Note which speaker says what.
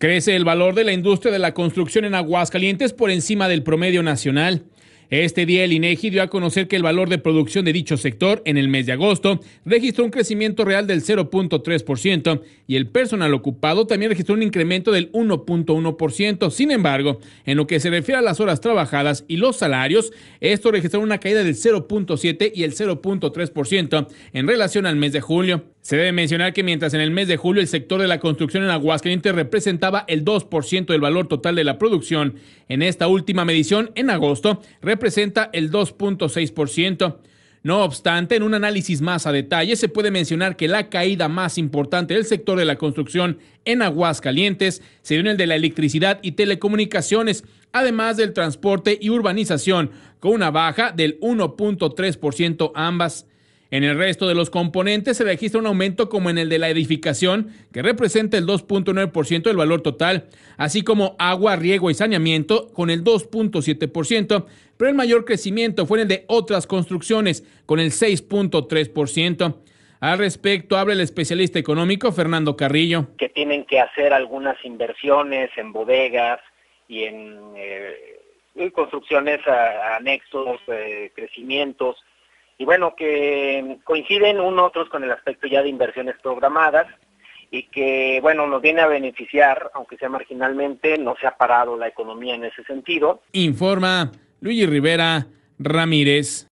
Speaker 1: Crece el valor de la industria de la construcción en Aguascalientes por encima del promedio nacional. Este día el INEGI e dio a conocer que el valor de producción de dicho sector en el mes de agosto registró un crecimiento real del 0.3% y el personal ocupado también registró un incremento del 1.1%. Sin embargo, en lo que se refiere a las horas trabajadas y los salarios, esto registró una caída del 0.7 y el 0.3% en relación al mes de julio. Se debe mencionar que mientras en el mes de julio el sector de la construcción en Aguascalientes representaba el 2% del valor total de la producción, en esta última medición, en agosto, representa el 2.6%. No obstante, en un análisis más a detalle se puede mencionar que la caída más importante del sector de la construcción en Aguascalientes se dio en el de la electricidad y telecomunicaciones, además del transporte y urbanización, con una baja del 1.3% ambas. En el resto de los componentes se registra un aumento como en el de la edificación, que representa el 2.9% del valor total, así como agua, riego y saneamiento con el 2.7%, pero el mayor crecimiento fue en el de otras construcciones con el 6.3%. Al respecto, habla el especialista económico Fernando Carrillo.
Speaker 2: Que tienen que hacer algunas inversiones en bodegas y en eh, construcciones anexos, eh, crecimientos y bueno, que coinciden unos otros con el aspecto ya de inversiones programadas y que, bueno, nos viene a beneficiar, aunque sea marginalmente, no se ha parado la economía en ese sentido.
Speaker 1: Informa Luigi Rivera Ramírez.